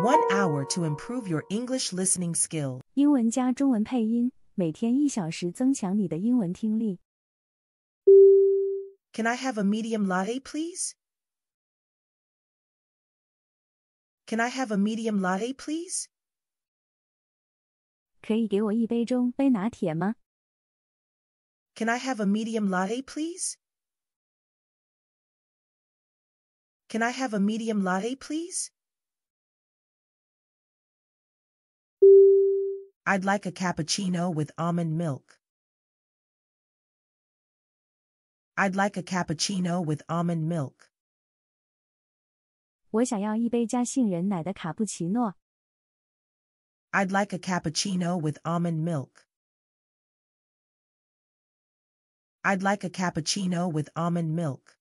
One hour to improve your English listening skill. 英文加中文配音，每天一小时增强你的英文听力。Can I have a medium latte, please? Can I have a medium latte, please? 可以给我一杯中杯拿铁吗？Can I have a medium latte, please? Can I have a medium latte, please? I'd like a cappuccino with almond milk. I'd like a cappuccino with almond milk. i would like a cappuccino with almond milk. I'd like a cappuccino with almond milk.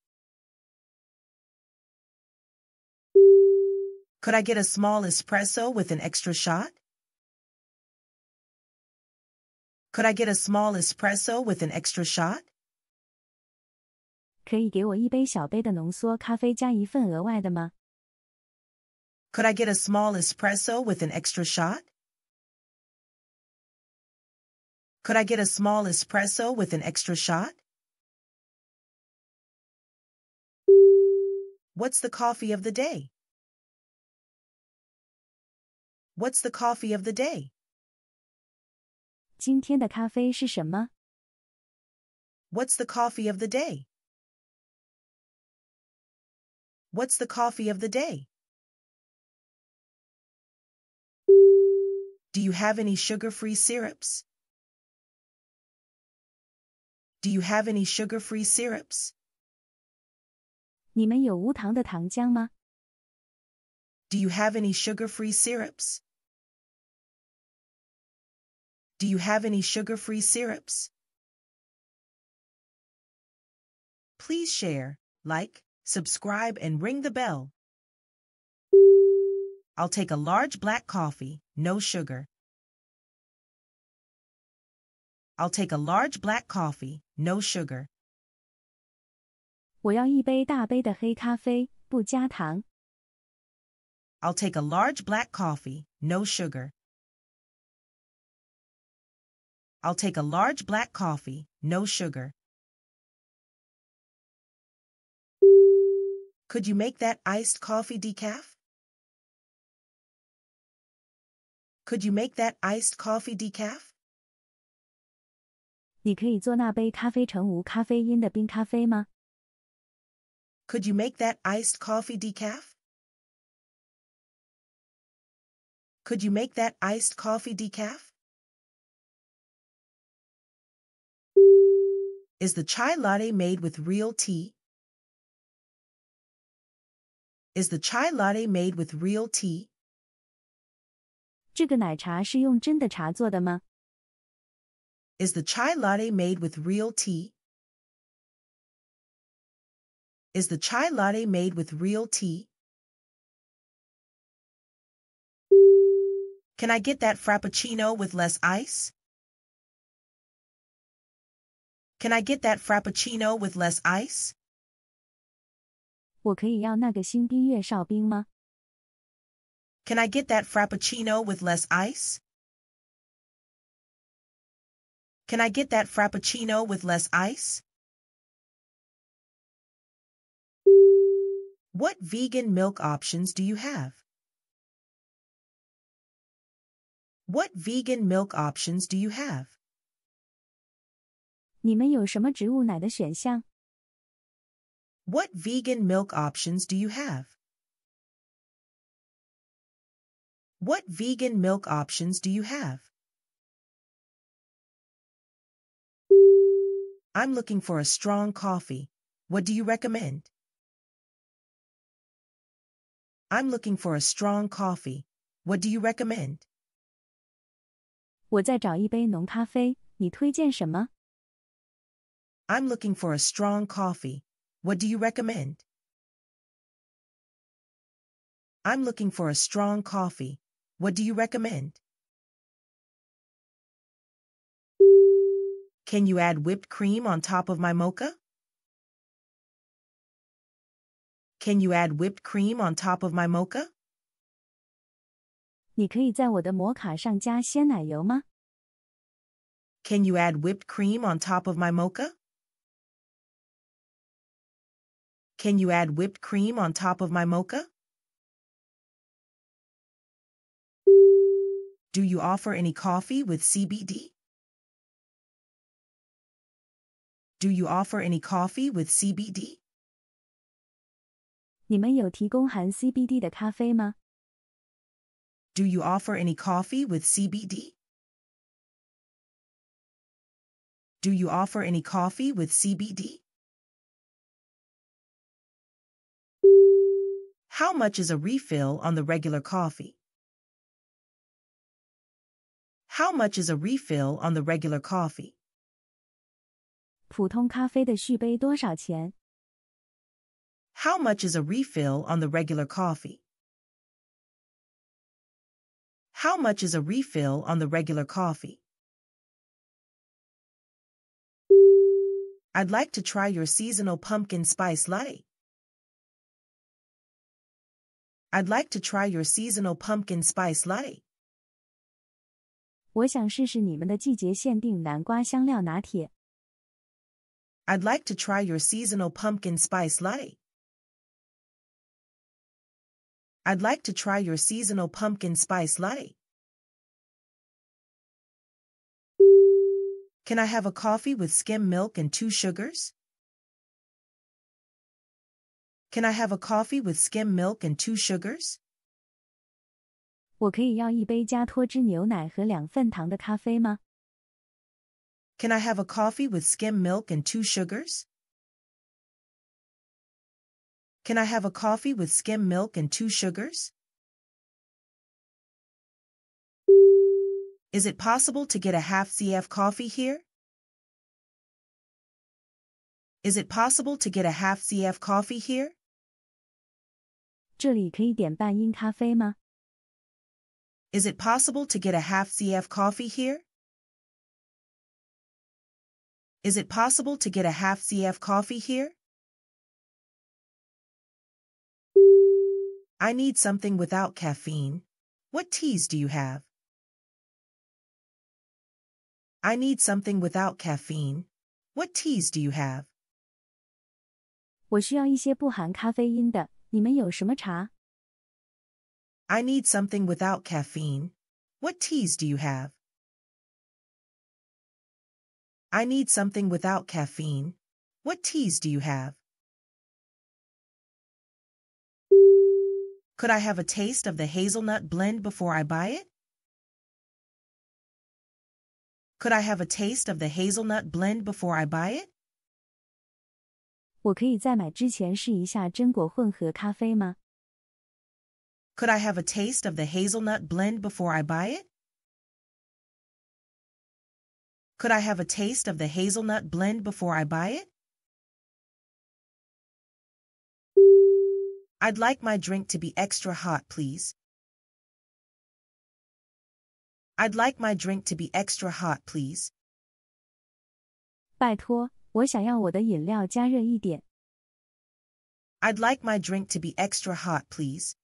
Could I get a small espresso with an extra shot? Could I get a small espresso with an extra shot? 可以给我一杯小杯的浓缩咖啡加一份额外的吗？Could I get a small espresso with an extra shot? Could I get a small espresso with an extra shot? What's the coffee of the day? What's the coffee of the day? What's the coffee of the day? What's the coffee of the day? Do you have any sugar-free syrups? Do you have any sugar-free syrups? Do you have any sugar-free syrups? Do you have any sugar-free syrups? Please share, like, subscribe, and ring the bell. I'll take a large black coffee, no sugar. I'll take a large black coffee, no sugar. 我要一杯大杯的黑咖啡，不加糖。I'll take a large black coffee, no sugar. I'll take a large black coffee, no sugar. Could you make that iced coffee decaf? Could you make that iced coffee decaf? Could you make that iced coffee decaf? Could you make that iced coffee decaf? Is the chai latte made with real tea? Is the chai latte made with real tea? Is the chai latte made with real tea? Is the chai latte made with real tea? Can I get that frappuccino with less ice? Can I get that frappuccino with less ice? Can I get that frappuccino with less ice? Can I get that frappuccino with less ice? What vegan milk options do you have? What vegan milk options do you have? 你们有什么植物奶的选项？What vegan milk options do you have? What vegan milk options do you have? I'm looking for a strong coffee. What do you recommend? I'm looking for a strong coffee. What do you recommend? 我在找一杯浓咖啡，你推荐什么 I'm looking for a strong coffee. What do you recommend? I'm looking for a strong coffee. What do you recommend? Can you add whipped cream on top of my mocha? Can you add whipped cream on top of my mocha? Can you add whipped cream on top of my mocha? Can you add whipped cream on top of my mocha? Do you offer any coffee with CBD? Do you offer any coffee with CBD? 你们有提供含 CBD you offer any coffee with CBD? Do you offer any coffee with CBD? How much is a refill on the regular coffee? How much is a refill on the regular coffee? How much is a refill on the regular coffee? How much is a refill on the regular coffee? I'd like to try your seasonal pumpkin spice latte. I'd like to try your seasonal pumpkin spice latte. 我想试试你们的季节限定南瓜香料拿铁。I'd like to try your seasonal pumpkin spice latte. I'd like to try your seasonal pumpkin spice latte. Can I have a coffee with skim milk and two sugars? Can I have a coffee with skim milk and two sugars? Can I have a coffee with skim milk and two sugars? Can I have a coffee with skim milk and two sugars? Is it possible to get a half CF coffee here? Is it possible to get a half CF coffee here? 这里可以点半英咖啡吗？Is it possible to get a half CF coffee here? Is it possible to get a half CF coffee here? I need something without caffeine. What teas do you have? I need something without caffeine. What teas do you have? 我需要一些不含咖啡因的。I need something without caffeine. What teas do you have? I need something without caffeine. What teas do you have? Could I have a taste of the hazelnut blend before I buy it? Could I have a taste of the hazelnut blend before I buy it? 我可以在买之前试一下榛果混合咖啡吗？Could I have a taste of the hazelnut blend before I buy it? Could I have a taste of the hazelnut blend before I buy it? I'd like my drink to be extra hot, please. I'd like my drink to be extra hot, please. 拜托,我想要我的饮料加热一点。I'd like my drink to be extra hot, please.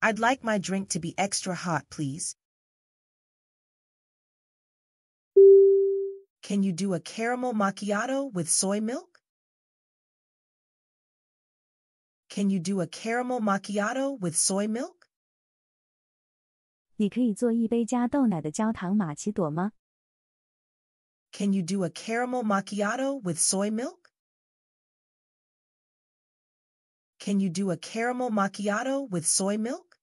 I'd like my drink to be extra hot, please. Can you do a caramel macchiato with soy milk? Can you do a caramel macchiato with soy milk? 你可以做一杯加豆奶的焦糖玛奇朵吗？can you do a caramel macchiato with soy milk? Can you do a caramel macchiato with soy milk?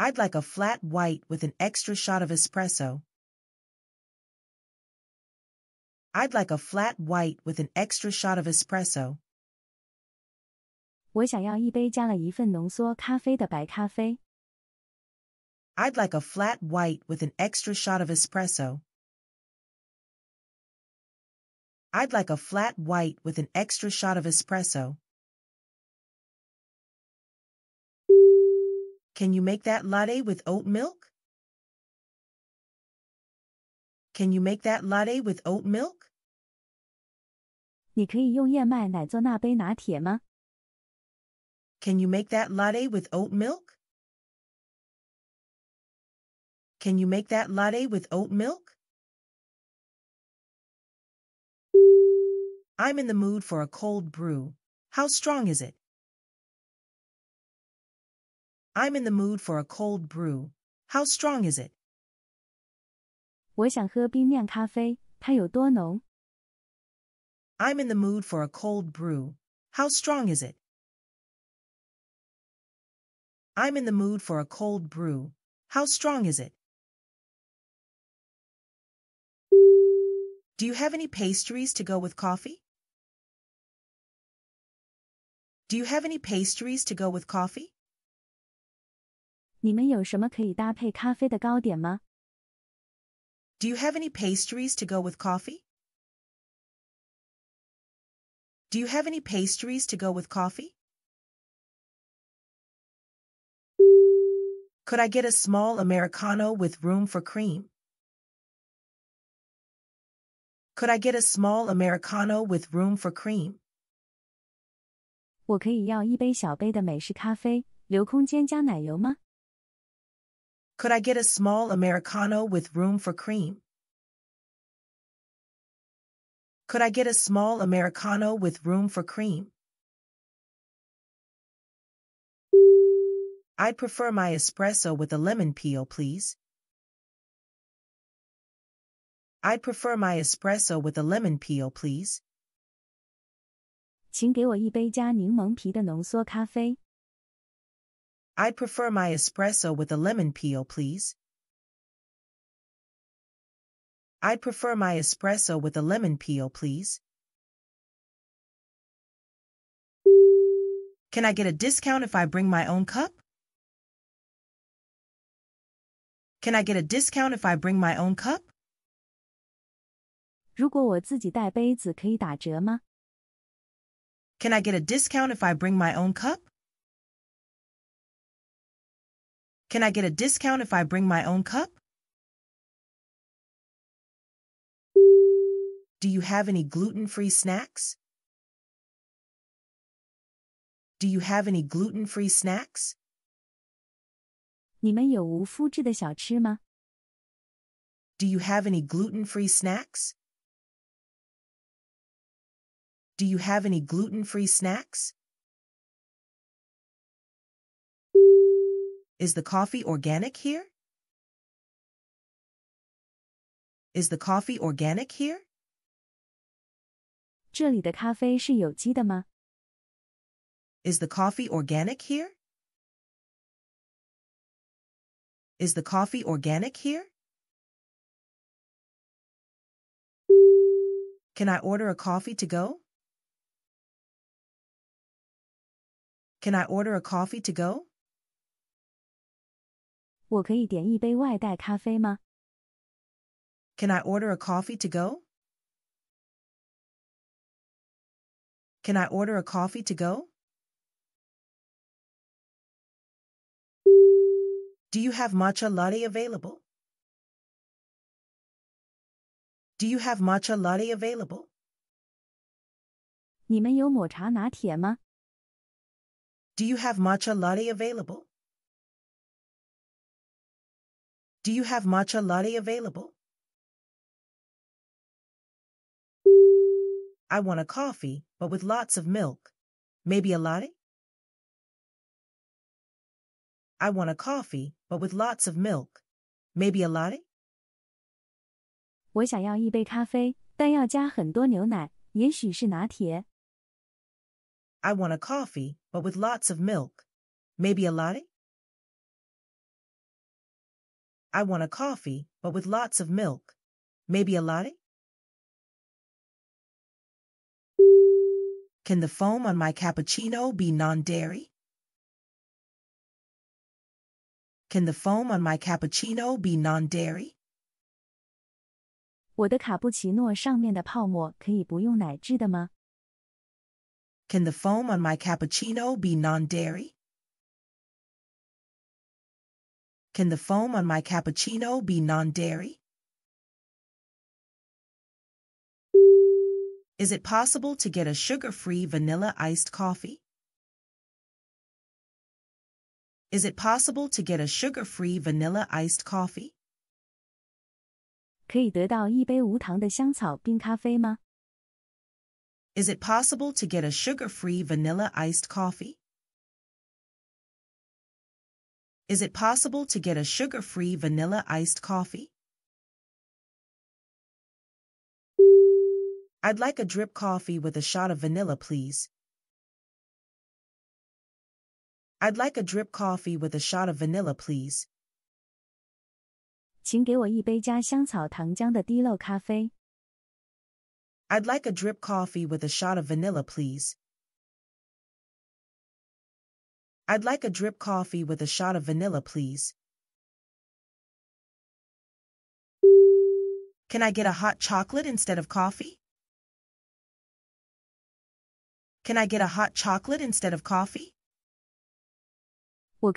I'd like a flat white with an extra shot of espresso. I'd like a flat white with an extra shot of espresso. 我想要一杯加了一份浓缩咖啡的白咖啡。I'd like a flat white with an extra shot of espresso. I'd like a flat white with an extra shot of espresso. Can you make that latte with oat milk? Can you make that latte with oat milk? Can you make that latte with oat milk? Can you make that latte with oat milk? I'm in the mood for a cold brew. How strong is it? I'm in the mood for a cold brew. How strong is it? I am in the mood for a cold brew. How strong is it? I'm in the mood for a cold brew. How strong is it? Do you have any pastries to go with coffee? Do you have any pastries to go with coffee? Do you have any pastries to go with coffee? Do you have any pastries to go with coffee? Could I get a small Americano with room for cream? Could I get a small Americano with room for cream? Could I get a small Americano with room for cream? Could I get a small Americano with room for cream? I'd prefer my espresso with a lemon peel, please. I'd prefer my espresso with a lemon peel, please. i would prefer my espresso with a lemon peel, please. I'd prefer my espresso with a lemon peel, please. Can I get a discount if I bring my own cup? Can I get a discount if I bring my own cup? 如果我自己带杯子可以打折吗？Can I get a discount if I bring my own cup? Can I get a discount if I bring my own cup? Do you have any gluten-free snacks? Do you have any gluten-free snacks? Do you have any gluten-free snacks? Do you have any gluten-free snacks? Is the coffee organic here? Is the coffee organic here? Is the coffee organic here? Is the coffee organic here? Can I order a coffee to go? Can I order a coffee to go? Can I order a coffee to go? Can I order a coffee to go? Do you have matcha latte available? Do you have matcha latte available? 你们有抹茶拿铁吗 do you have matcha latte available? Do you have matcha latte available? I want a coffee, but with lots of milk. Maybe a latte? I want a coffee, but with lots of milk. Maybe a latte? 我想要一杯咖啡，但要加很多牛奶，也许是拿铁。I want a coffee, but with lots of milk. Maybe a latte? I want a coffee, but with lots of milk. Maybe a latte? Can the foam on my cappuccino be non-dairy? Can the foam on my cappuccino be non-dairy? 我的卡布奇诺上面的泡沫可以不用奶制的吗？can the foam on my cappuccino be non-dairy? Can the foam on my cappuccino be non-dairy? Is it possible to get a sugar-free vanilla iced coffee? Is it possible to get a sugar-free vanilla iced coffee? 可以得到一杯无糖的香草冰咖啡吗？is it possible to get a sugar-free vanilla iced coffee? Is it possible to get a sugar-free vanilla iced coffee? I'd like a drip coffee with a shot of vanilla, please. I'd like a drip coffee with a shot of vanilla, please. 请给我一杯加香草糖浆的滴漏咖啡。I'd like a drip coffee with a shot of vanilla, please. I'd like a drip coffee with a shot of vanilla, please. Can I get a hot chocolate instead of coffee? Can I get a hot chocolate instead of coffee? Can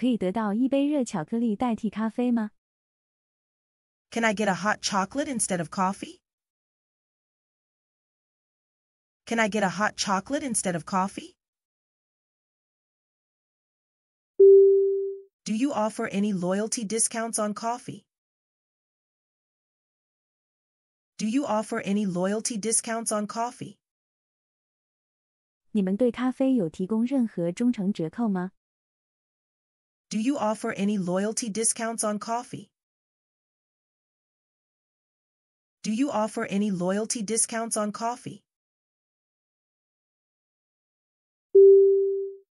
I get a hot chocolate instead of coffee? Can I get a hot chocolate instead of coffee? Do you offer any loyalty discounts on coffee? Do you offer any loyalty discounts on coffee? Do you offer any loyalty discounts on coffee? Do you offer any loyalty discounts on coffee?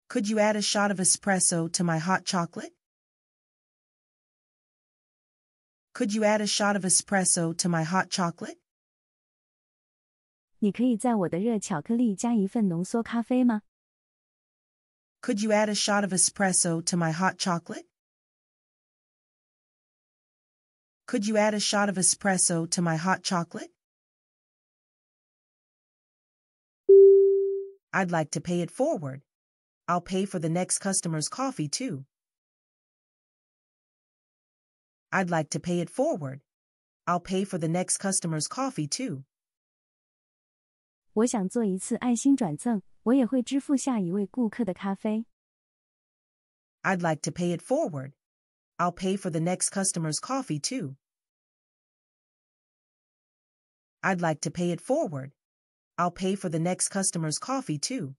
Could you add a shot of espresso to my hot chocolate? Could you add a shot of espresso to my hot chocolate? Could you add a shot of espresso to my hot chocolate? Could you add a shot of espresso to my hot chocolate? I'd like to pay it forward. I'll pay for the next customer's coffee, too. I'd like to pay it forward. I'll pay for the next customer's coffee, too. 我想做一次爱心转赠，我也会支付下一位顾客的咖啡。I'd like to pay it forward. I'll pay for the next customer's coffee, too. I'd like to pay it forward. I'll pay for the next customer's coffee, too.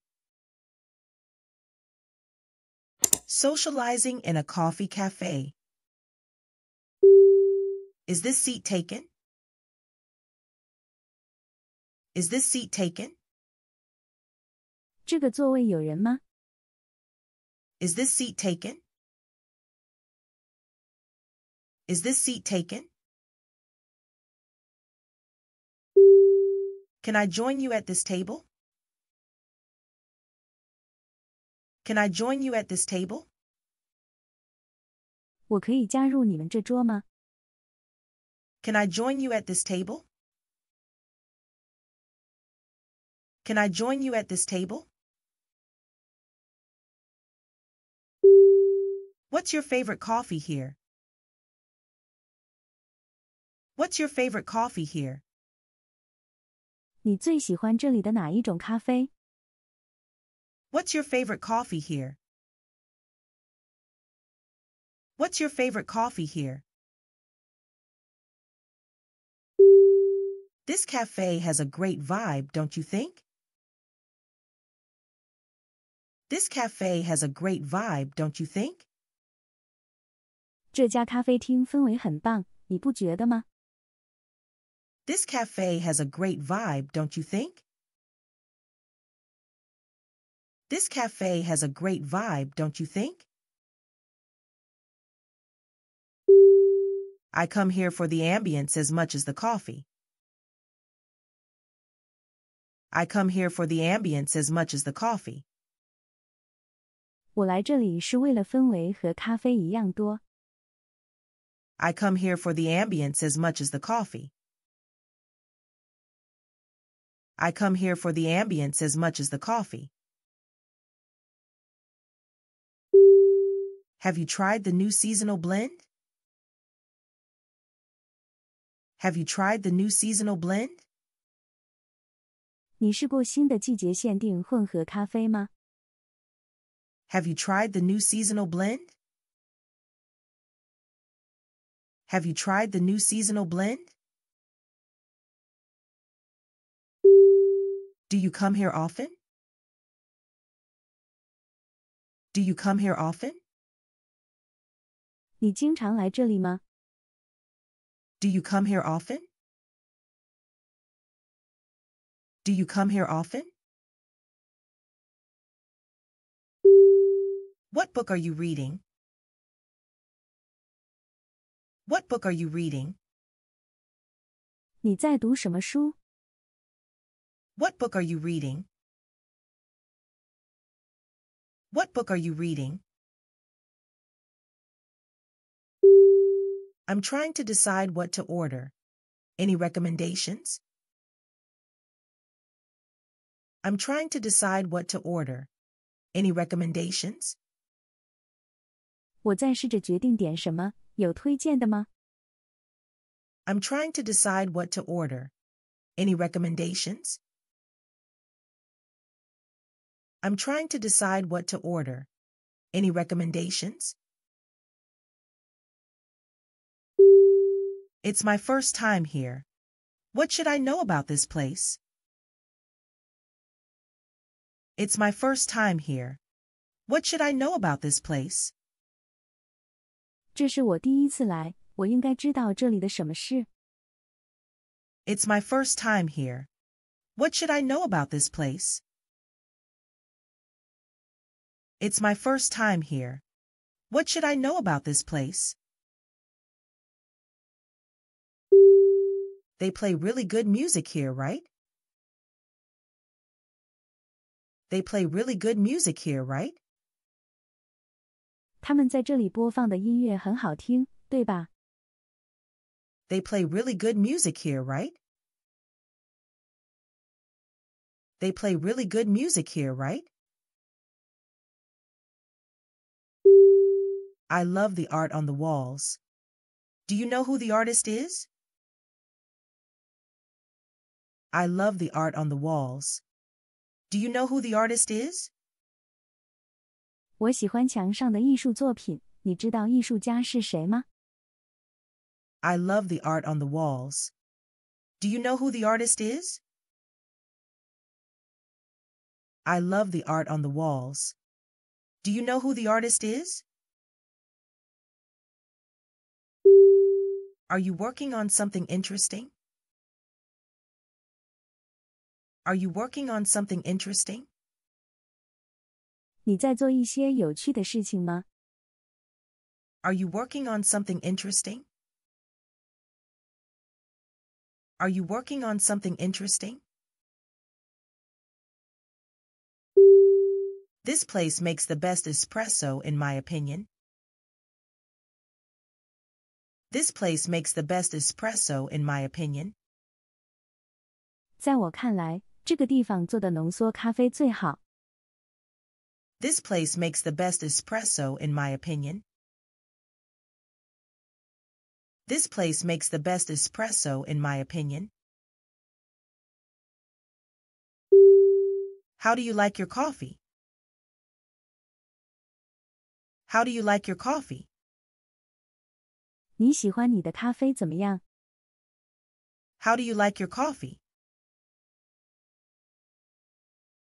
Socializing in a coffee cafe. Is this seat taken? Is this seat taken? 这个座位有人吗? Is this seat taken? Is this seat taken? Can I join you at this table? Can I join you at this table? Can I join you at this table? Can I join you at this table? What's your favorite coffee here? What's your favorite coffee here? 你最喜欢这里的哪一种咖啡？What's your favorite coffee here? What's your favorite coffee here? This cafe has a great vibe, don't you think? This cafe has a great vibe, don't you think? 这家咖啡厅氛围很棒，你不觉得吗？This cafe has a great vibe, don't you think? This cafe has a great vibe, don't you think? I come here for the ambience as much as the coffee. I come here for the ambience as much as the coffee. 我来这里是为了氛围和咖啡一样多。I come here for the ambience as much as the coffee. I come here for the ambience as much as the coffee. Have you tried the new seasonal blend? Have you tried the new seasonal blend? Have you tried the new seasonal blend? Have you tried the new seasonal blend? Do you come here often? Do you come here often? 你经常来这里吗？Do you come here often? Do you come here often? What book are you reading? What book are you reading? 你在读什么书？What book are you reading? What book are you reading? I'm trying to decide what to order. Any recommendations? I'm trying to decide what to order. Any recommendations? 我在试着决定点什么，有推荐的吗？am trying to decide what to order. Any recommendations? I'm trying to decide what to order. Any recommendations? It's my first time here. What should I know about this place? It's my first time here. What should I know about this place? It's my first time here. What should I know about this place? It's my first time here. What should I know about this place? They play really good music here, right? They play really good music here, right? 他们在这里播放的音乐很好听，对吧？They play really good music here, right? They play really good music here, right? I love the art on the walls. Do you know who the artist is? I love the art on the walls. Do you know who the artist is? I love the art on the walls. Do you know who the artist is? I love the art on the walls. Do you know who the artist is? Are you working on something interesting? Are you working on something interesting? Are you working on something interesting? Are you working on something interesting? This place makes the best espresso in my opinion. This place makes the best espresso in my opinion. 在我看来,这个地方做的浓缩咖啡最好。This place makes the best espresso, in my opinion. This place makes the best espresso, in my opinion. How do you like your coffee? How do you like your coffee? 你喜欢你的咖啡怎么样？How do you like your coffee?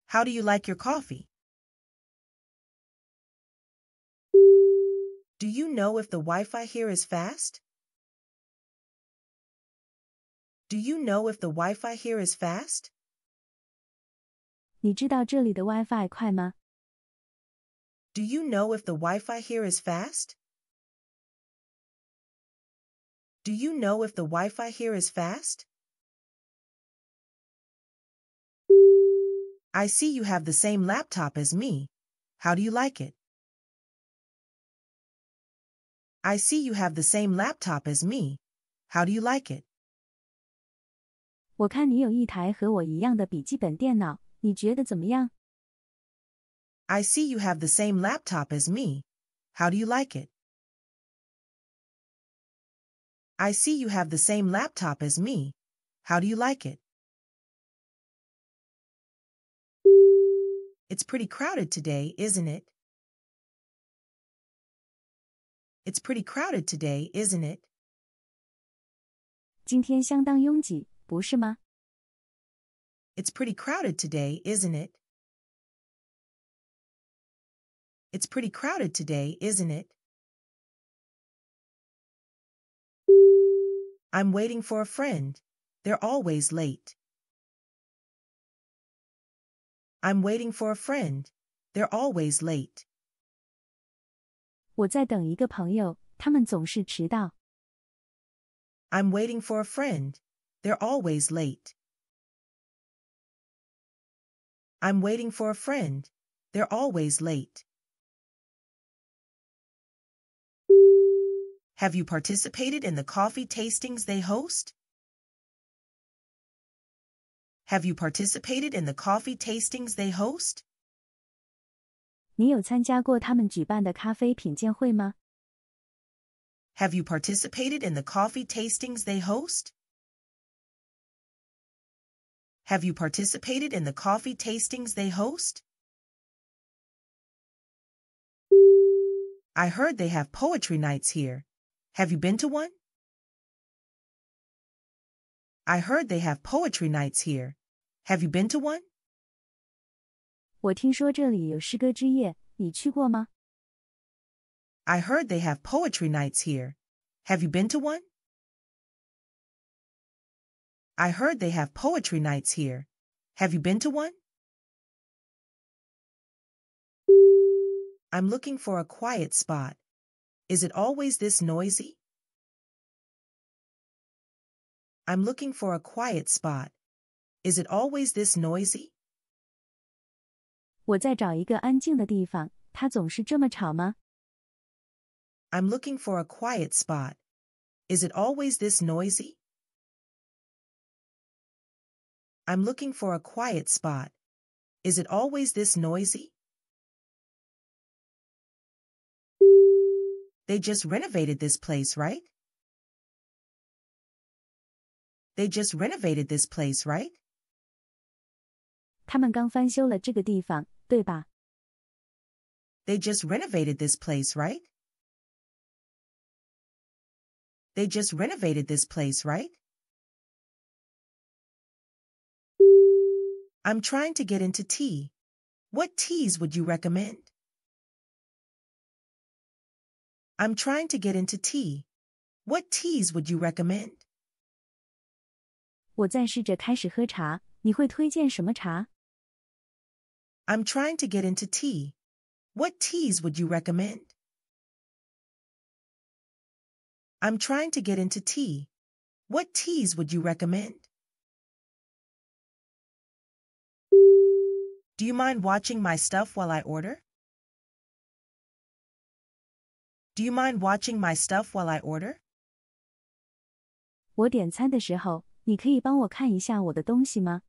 How do you like your coffee? Do you know if the Wi-Fi here is fast? Do you know if the Wi-Fi here is fast? 你知道这里的 Wi-Fi 快吗? Do you know if the Wi-Fi here is fast? Do you know if the Wi-Fi here is fast? I see you have the same laptop as me. How do you like it? I see you have the same laptop as me. How do you like it? 我看你有一台和我一样的笔记本电脑，你觉得怎么样？I see you have the same laptop as me. How do you like it? I see you have the same laptop as me. How do you like it? It's pretty crowded today, isn't it? It's pretty crowded today, isn't it? It's pretty crowded today, isn't it? It's pretty crowded today, isn't it? I'm waiting for a friend. They're always late. I'm waiting for a friend. They're always late. 我在等一个朋友，他们总是迟到。I'm waiting for a friend. They're always late. I'm waiting for a friend. They're always late. Have you participated in the coffee tastings they host? Have you participated in the coffee tastings they host? Have you participated in the coffee tastings they host? Have you participated in the coffee tastings they host? I heard they have poetry nights here. Have you been to one? I heard they have poetry nights here. Have you been to one? I heard they have poetry nights here. Have you been to one? I heard they have poetry nights here. Have you been to one? I'm looking for a quiet spot. Is it always this noisy? I'm looking for a quiet spot. Is it always this noisy? i am looking for a quiet spot. Is it always this noisy? I'm looking for a quiet spot. Is it always this noisy? They just renovated this place, right? They just renovated this place, right? 他们刚翻修了这个地方，对吧？They just renovated this place, right? They just renovated this place, right? I'm trying to get into tea. What teas would you recommend? I'm trying to get into tea. What teas would you recommend? 我在试着开始喝茶，你会推荐什么茶？I'm trying to get into tea. What teas would you recommend? I'm trying to get into tea. What teas would you recommend? Do you mind watching my stuff while I order? Do you mind watching my stuff while I order? 我点餐的时候，你可以帮我看一下我的东西吗？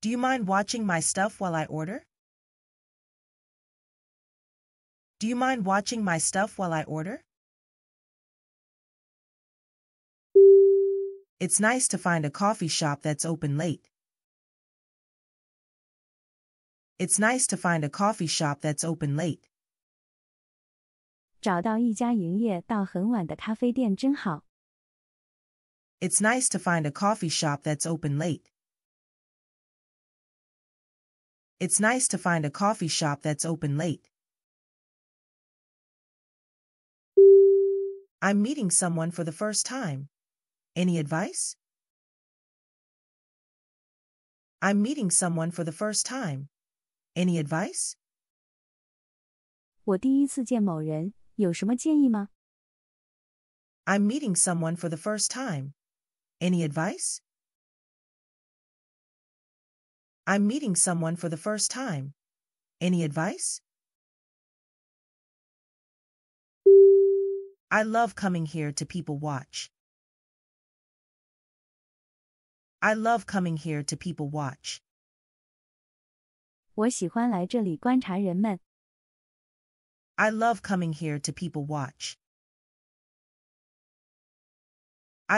do you mind watching my stuff while I order? Do you mind watching my stuff while I order? It's nice to find a coffee shop that's open late. It's nice to find a coffee shop that's open late. 找到一家营业到很晚的咖啡店真好。It's nice to find a coffee shop that's open late. It's nice to find a coffee shop that's open late. I'm meeting someone for the first time. Any advice? I'm meeting someone for the first time. Any advice? 我第一次见某人，有什么建议吗？am meeting someone for the first time. Any advice? I'm meeting someone for the first time. Any advice? I love coming here to people watch. I love coming here to people watch. I love coming here to people watch.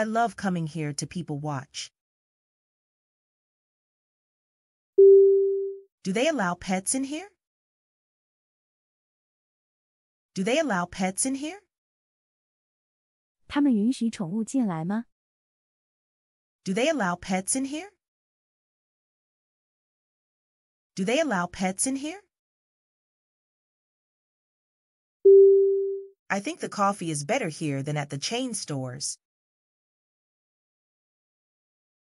I love coming here to people watch. Do they allow pets in here? Do they allow pets in here? Do they allow pets in here? Do they allow pets in here? I think the coffee is better here than at the chain stores.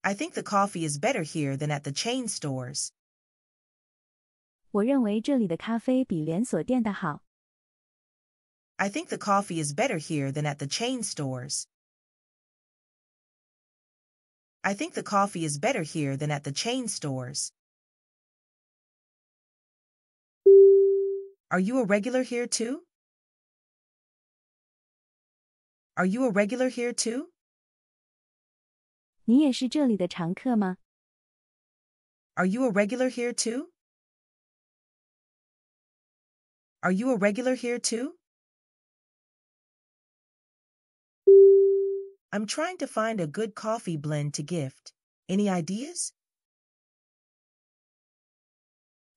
I think the coffee is better here than at the chain stores. 我认为这里的咖啡比连锁店的好。I think the coffee is better here than at the chain stores. I think the coffee is better here than at the chain stores. Are you a regular here too? Are you a regular here too? 你也是这里的常客吗? Are you a regular here too? Are you a regular here too? I'm trying to find a good coffee blend to gift. Any ideas?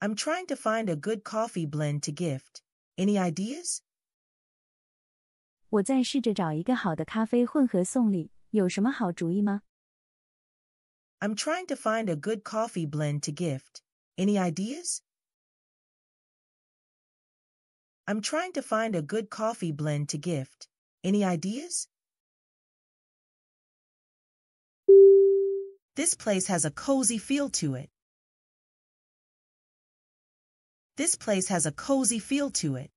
I'm trying to find a good coffee blend to gift. Any ideas? 我在试着找一个好的咖啡混合送礼，有什么好主意吗？I'm trying to find a good coffee blend to gift. Any ideas? I'm trying to find a good coffee blend to gift. Any ideas? This place has a cozy feel to it. This place has a cozy feel to it.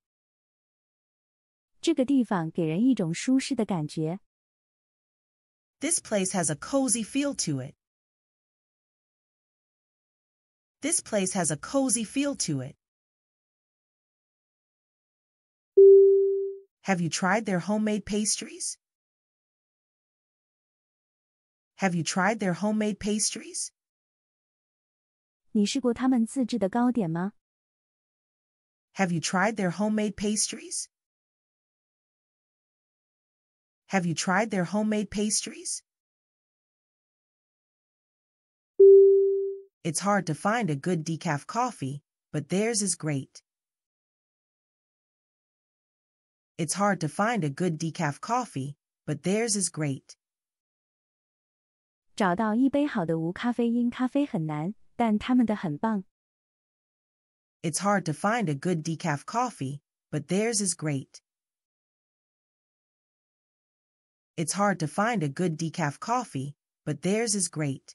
This place has a cozy feel to it. This place has a cozy feel to it. Have you tried their homemade pastries? Have you tried their homemade pastries? Have you tried their homemade pastries? Have you tried their homemade pastries? It's hard to find a good decaf coffee, but theirs is great. It's hard to find a good decaf coffee, but theirs is great. 找到一杯好的无咖啡因咖啡很难，但他们的很棒。It's hard to find a good decaf coffee, but theirs is great. It's hard to find a good decaf coffee, but theirs is great.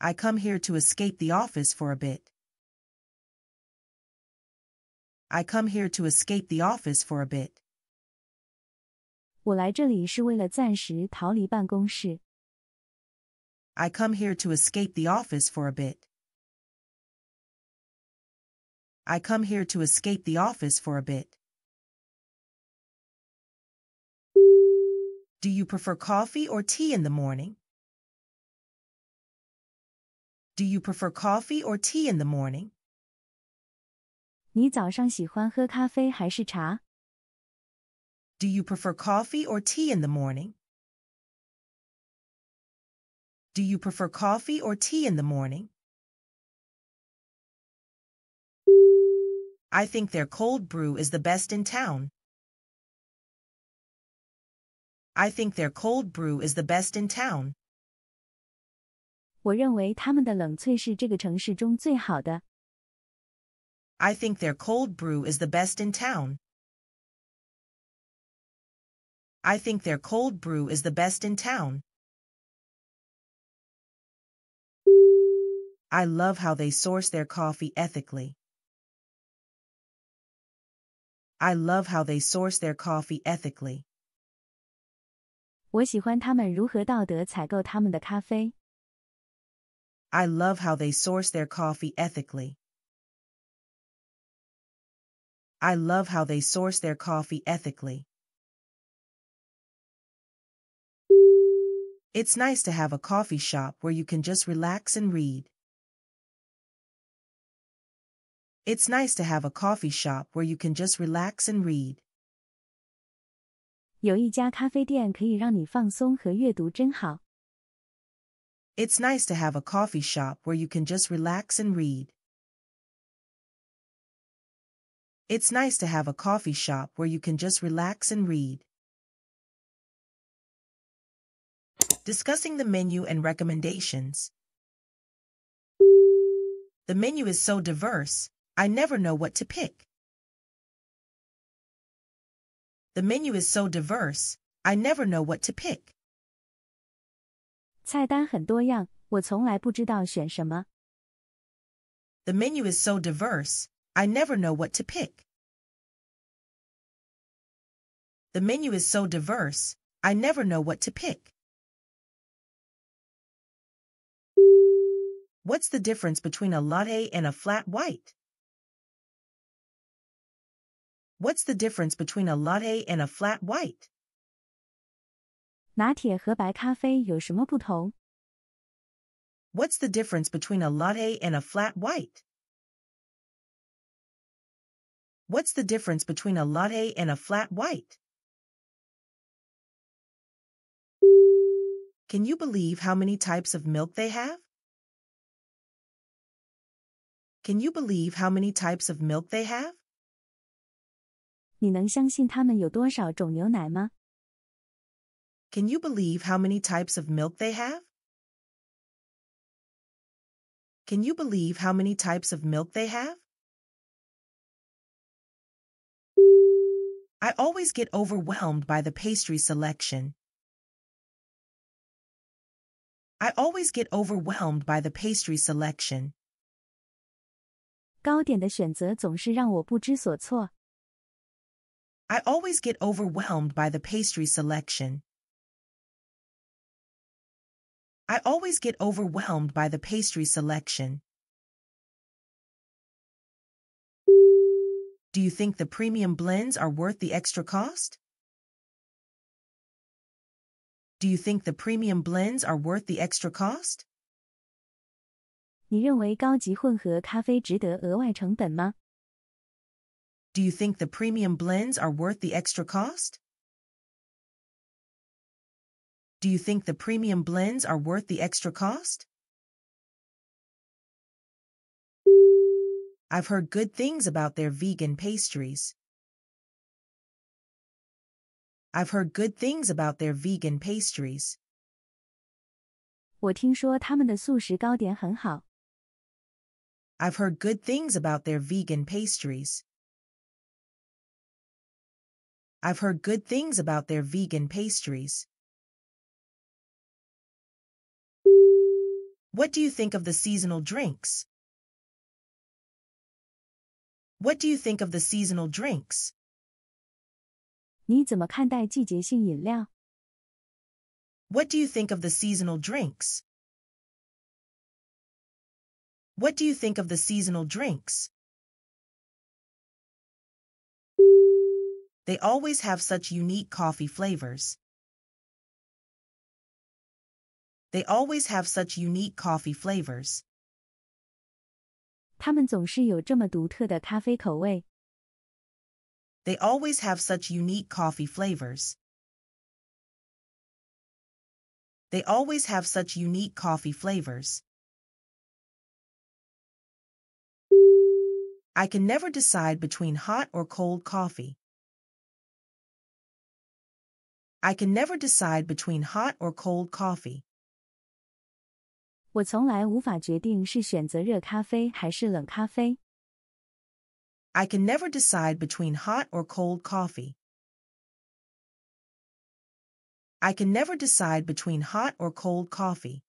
I come here to escape the office for a bit. I come here to escape the office for a bit. I come here to escape the office for a bit. I come here to escape the office for a bit. Do you prefer coffee or tea in the morning? Do you prefer coffee or tea in the morning? 你早上喜欢喝咖啡还是茶？Do you prefer coffee or tea in the morning? Do you prefer coffee or tea in the morning? I think their cold brew is the best in town. I think their cold brew is the best in town. 我认为他们的冷萃是这个城市中最好的。I think their cold brew is the best in town. I think their cold brew is the best in town. I love how they source their coffee ethically. I love how they source their coffee ethically. 我喜欢他们如何道德采购他们的咖啡。I love how they source their coffee ethically. I love how they source their coffee ethically. It's nice to have a coffee shop where you can just relax and read. It's nice to have a coffee shop where you can just relax and read. 有一家咖啡店可以让你放松和阅读，真好。It's nice to have a coffee shop where you can just relax and read. It's nice to have a coffee shop where you can just relax and read. Discussing the menu and recommendations. The menu is so diverse, I never know what to pick. The menu is so diverse, I never know what to pick. The menu is so diverse, I never know what to pick. The menu is so diverse, I never know what to pick. What's the difference between a latte and a flat white? What's the difference between a latte and a flat white? What's the difference between a latte and a flat white? What's the difference between a latte and a flat white? Can you believe how many types of milk they have? Can you believe how many types of milk they have? Can you believe how many types of milk they have? Can you believe how many types of milk they have? I always get overwhelmed by the pastry selection. I always get overwhelmed by the pastry selection. I always get overwhelmed by the pastry selection. I always get overwhelmed by the pastry selection. Do you think the premium blends are worth the extra cost? Do you think the premium blends are worth the extra cost? Do you think the premium blends are worth the extra cost? Do you think the premium blends are worth the extra cost? I've heard good things about their vegan pastries. I've heard good things about their vegan pastries. 我听说他们的素食糕点很好。I've heard good things about their vegan pastries. I've heard good things about their vegan pastries. What do you think of the seasonal drinks? What do you think of the seasonal drinks? What do you think of the seasonal drinks? What do you think of the seasonal drinks? They always have such unique coffee flavors. They always have such unique coffee flavors. 它们总是有这么独特的咖啡口味。They always have such unique coffee flavors. They always have such unique coffee flavors. I can never decide between hot or cold coffee. I can never decide between hot or cold coffee. 我从来无法决定是选择热咖啡还是冷咖啡。I can never decide between hot or cold coffee. I can never decide between hot or cold coffee.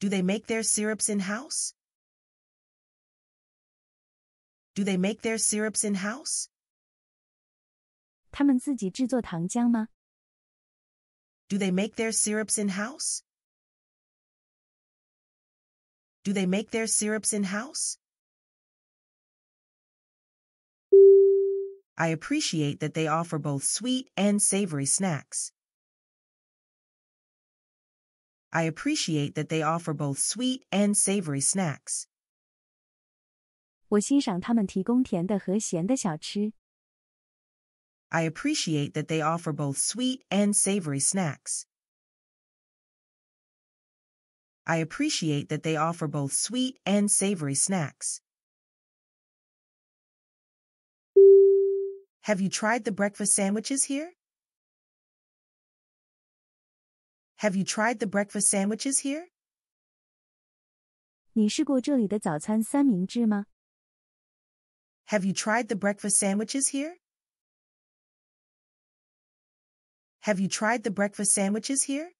Do they make their syrups in-house? Do they make their syrups in-house? 他们自己制作糖浆吗？do they make their syrups in-house? Do they make their syrups in-house? I appreciate that they offer both sweet and savory snacks. I appreciate that they offer both sweet and savory snacks. 我欣赏他们提供甜的和咸的小吃。I appreciate that they offer both sweet and savory snacks. I appreciate that they offer both sweet and savory snacks. Have you tried the breakfast sandwiches here? Have you tried the breakfast sandwiches here? Have you tried the breakfast sandwiches here? Have you tried the breakfast sandwiches here?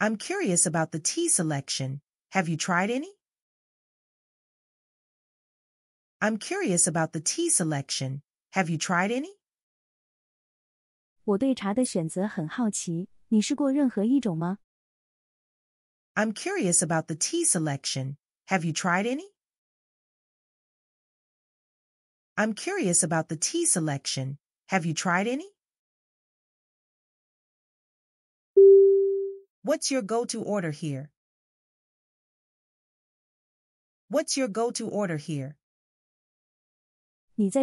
I'm curious about the tea selection. Have you tried any? I'm curious about the tea selection. Have you tried any? 我对茶的选择很好奇。你试过任何一种吗？I'm curious about the tea selection. Have you tried any? I'm curious about the tea selection. Have you tried any? What's your go-to order here? What's your go-to order here? What's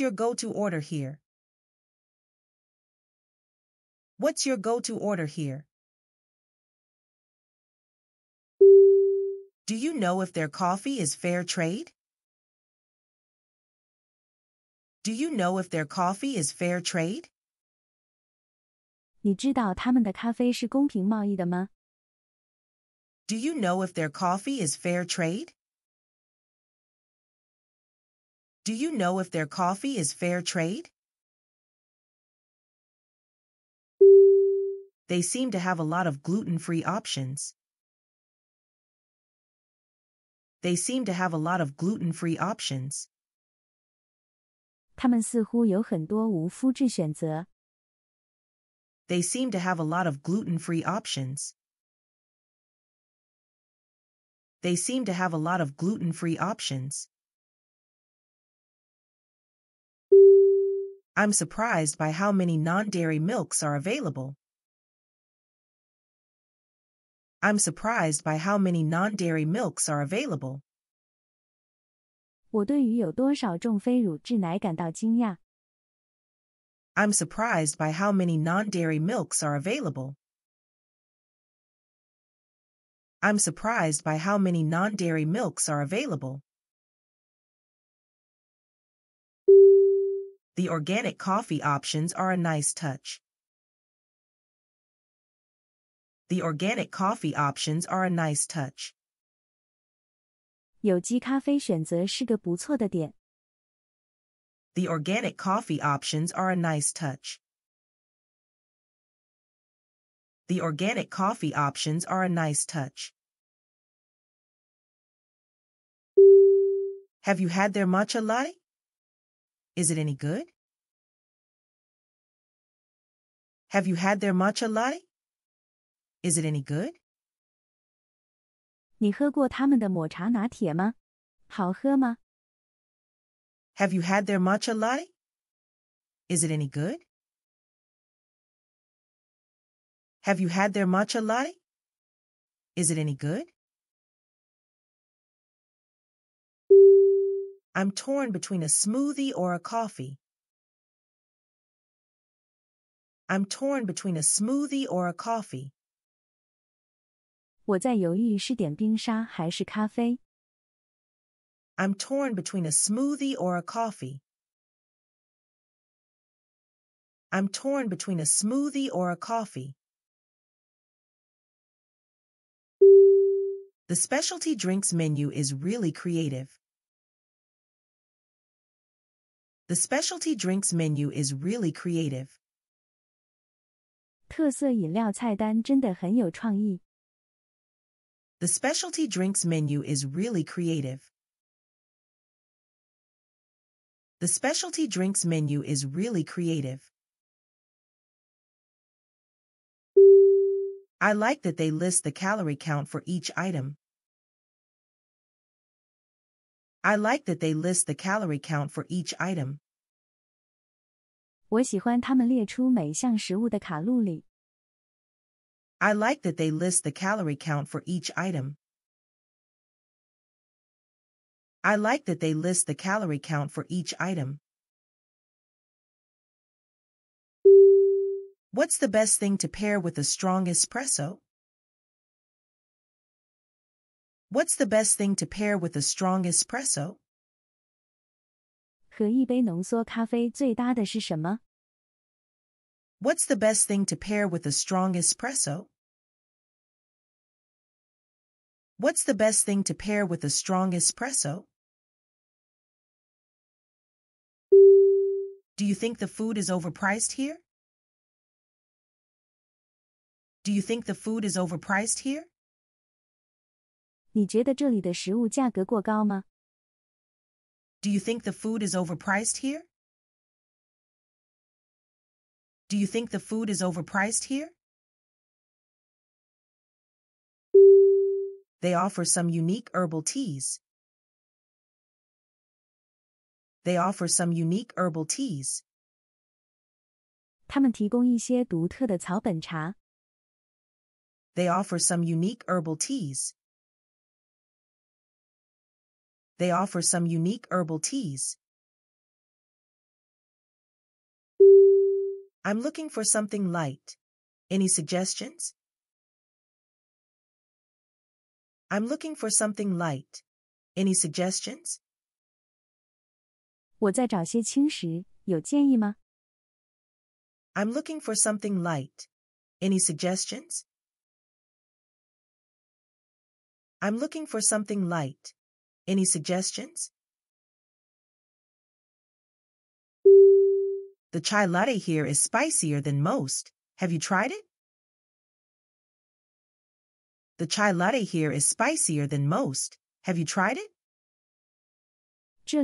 your go-to order here? What's your go-to order here? Do you know if their coffee is fair trade? Do you know if their coffee is fair trade? Do you know if their coffee is fair trade? Do you know if their coffee is fair trade? They seem to have a lot of gluten-free options. They seem to have a lot of gluten-free options. They seem to have a lot of gluten-free options. They seem to have a lot of gluten-free options. I'm surprised by how many non-dairy milks are available. I'm surprised by how many non-dairy milks are available. 我对于有多少种非乳制奶感到惊讶。I'm surprised by how many non-dairy milks are available. I'm surprised by how many non-dairy milks are available. The organic coffee options are a nice touch. The organic coffee options are a nice touch. 有机咖啡选择是个不错的点。The organic coffee options are a nice touch. The organic coffee options are a nice touch. Have you had their matcha latte? Is it any good? Have you had their matcha latte? Is it any good? Have you had their matcha latte? Is it any good? Have you had their matcha latte? Is it any good? I'm torn between a smoothie or a coffee. I'm torn between a smoothie or a coffee. 我在犹豫是点冰沙还是咖啡。I'm torn between a smoothie or a coffee. I'm torn between a smoothie or a coffee. The specialty drinks menu is really creative. The specialty drinks menu is really creative. 特色饮料菜单真的很有创意。the specialty drinks menu is really creative. The specialty drinks menu is really creative. I like that they list the calorie count for each item. I like that they list the calorie count for each item. 我喜欢他们列出每项食物的卡路里。I like that they list the calorie count for each item. I like that they list the calorie count for each item. What's the best thing to pair with a strong espresso? What's the best thing to pair with a strong espresso? What's the best thing to pair with a strong espresso? What's the best thing to pair with a strong espresso? Do you think the food is overpriced here? Do you think the food is overpriced here? Do you think the food is overpriced here? Do you think the food is overpriced here? They offer some unique herbal teas. They offer some unique herbal teas. They offer some unique herbal teas. They offer some unique herbal teas. I'm looking for something light. Any suggestions? I'm looking for something light. Any suggestions? i am looking for something light. Any suggestions? I'm looking for something light. Any suggestions? The chai latte here is spicier than most. Have you tried it? The chai latte here is spicier than most. Have you tried it? The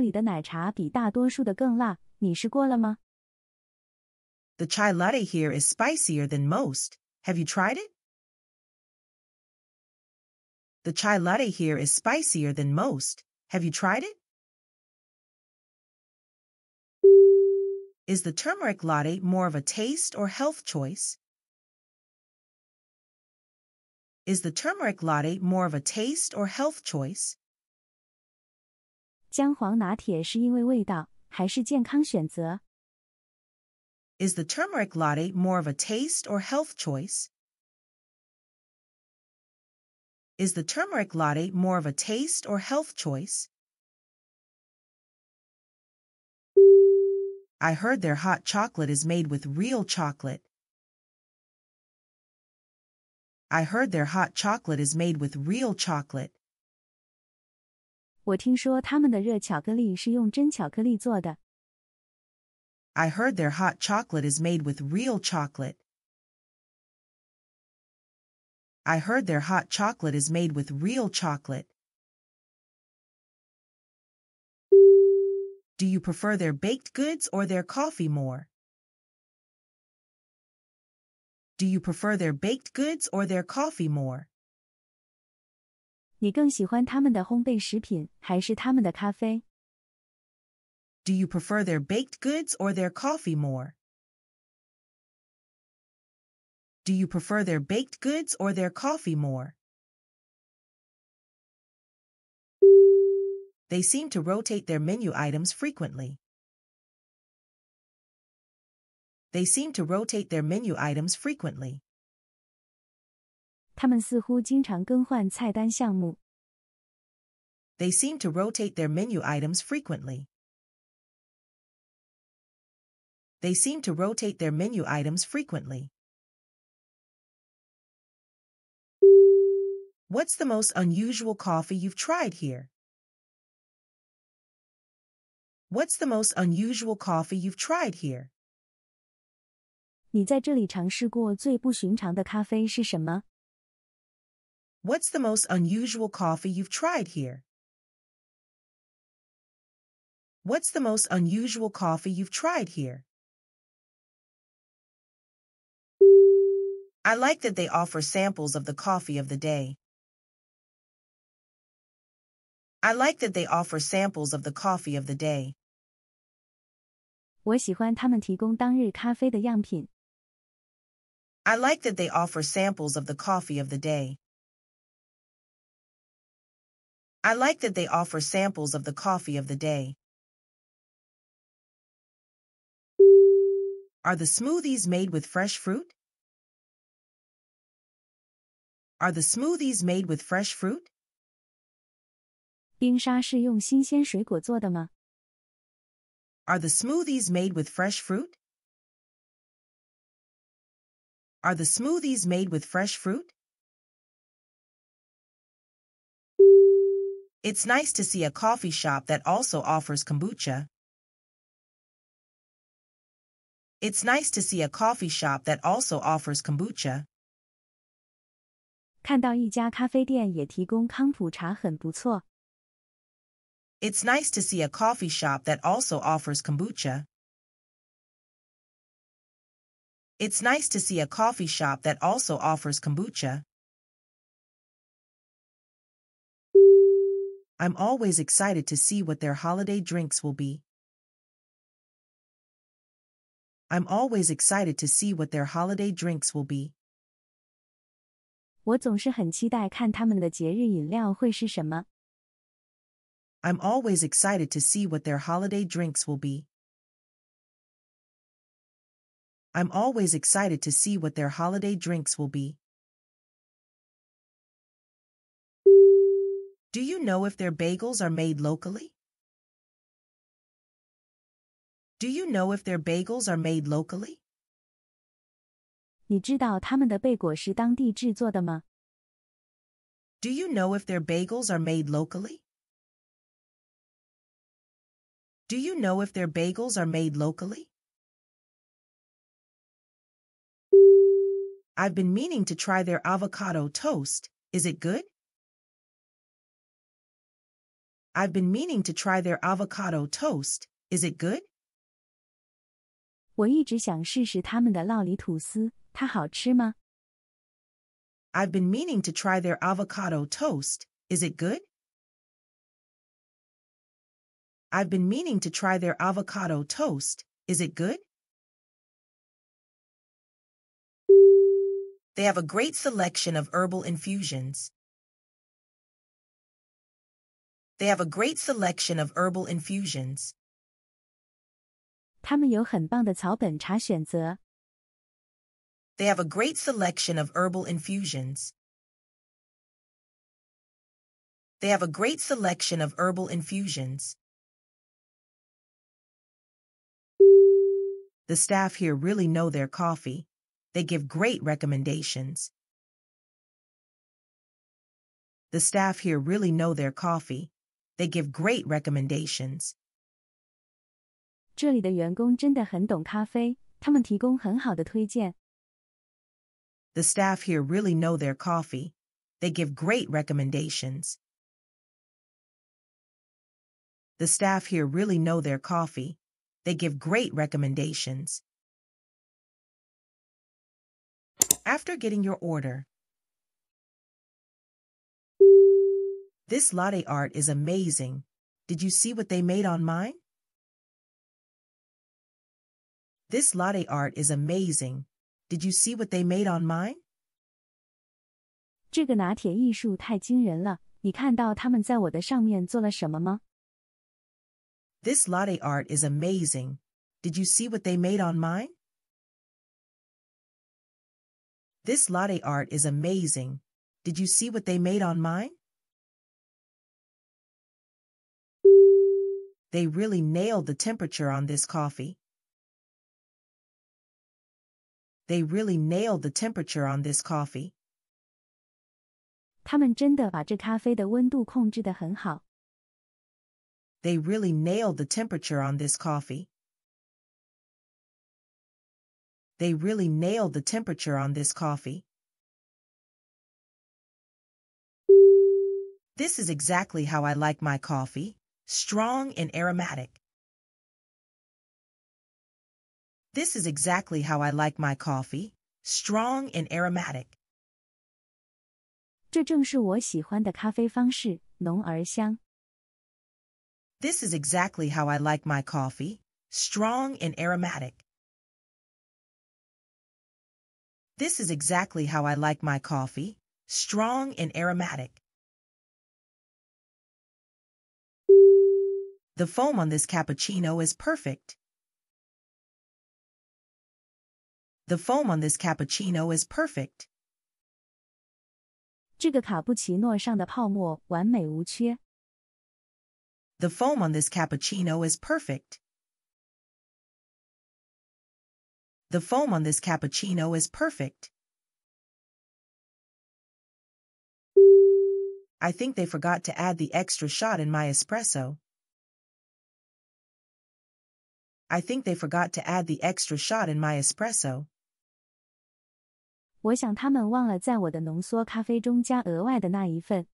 chai latte here is spicier than most. Have you tried it? The chai latte here is spicier than most. Have you tried it? Is the turmeric latte more of a taste or health choice? Is the turmeric latte more of a taste or health choice? Is the turmeric latte more of a taste or health choice? Is the turmeric latte more of a taste or health choice? I heard their hot chocolate is made with real chocolate. I heard their hot chocolate is made with real chocolate. I heard their hot chocolate is made with real chocolate. I heard their hot chocolate is made with real chocolate. Do you prefer their baked goods or their coffee more? Do you prefer their baked goods or their coffee more? 你更喜欢他们的烘焙食品还是他们的咖啡？Do you prefer their baked goods or their coffee more? Do you prefer their baked goods or their coffee more? They seem to rotate their menu items frequently. They seem to rotate their menu items frequently. They seem to rotate their menu items frequently. They seem to rotate their menu items frequently. What's the most unusual coffee you've tried here? What's the most unusual coffee you've tried here? 你在这里尝试过最不寻常的咖啡是什么？What's the most unusual coffee you've tried here? What's the most unusual coffee you've tried here? I like that they offer samples of the coffee of the day. I like that they offer samples of the coffee of the day. 我喜欢他们提供当日咖啡的样品。I like that they offer samples of the coffee of the day. I like that they offer samples of the coffee of the day. Are the smoothies made with fresh fruit? Are the smoothies made with fresh fruit? Are the smoothies made with fresh fruit? Are the smoothies made with fresh fruit? It's nice to see a coffee shop that also offers kombucha. It's nice to see a coffee shop that also offers kombucha. 看到一家咖啡店也提供康普茶，很不错。It's nice to see a coffee shop that also offers kombucha. It's nice to see a coffee shop that also offers kombucha. I'm always excited to see what their holiday drinks will be. I'm always excited to see what their holiday drinks will be. 我总是很期待看他们的节日饮料会是什么。I'm always excited to see what their holiday drinks will be. I'm always excited to see what their holiday drinks will be. Do you know if their bagels are made locally? Do you know if their bagels are made locally? Do you know if their bagels are made locally? Do you know if their bagels are made locally? I've been meaning to try their avocado toast. Is it good? I've been meaning to try their avocado toast. Is it good? 我一直想试试他们的酪梨吐司，它好吃吗？have been meaning to try their avocado toast. Is it good? I've been meaning to try their avocado toast. Is it good? They have a great selection of herbal infusions. They have a great selection of herbal infusions. They have a great selection of herbal infusions. They have a great selection of herbal infusions. The staff here really know their coffee. They give great recommendations. The staff here really know their coffee. They give great recommendations. The staff here really know their coffee. They give great recommendations. The staff here really know their coffee. They give great recommendations after getting your order. This latte art is amazing. Did you see what they made on mine? This latte art is amazing. Did you see what they made on mine? This latte art is amazing. Did you see what they made on mine? This latte art is amazing. Did you see what they made on mine? They really nailed the temperature on this coffee. They really nailed the temperature on this coffee. 他们真的把这咖啡的温度控制得很好。They really nailed the temperature on this coffee. They really nailed the temperature on this coffee. This is exactly how I like my coffee, strong and aromatic. This is exactly how I like my coffee, strong and aromatic. 这正是我喜欢的咖啡方式，浓而香。This is exactly how I like my coffee, strong and aromatic. This is exactly how I like my coffee, strong and aromatic. The foam on this cappuccino is perfect. The foam on this cappuccino is perfect. 这个卡布奇诺上的泡沫完美无缺。The foam on this cappuccino is perfect. The foam on this cappuccino is perfect. I think they forgot to add the extra shot in my espresso. I think they forgot to add the extra shot in my espresso. 我想他们忘了在我的浓缩咖啡中加额外的那一份。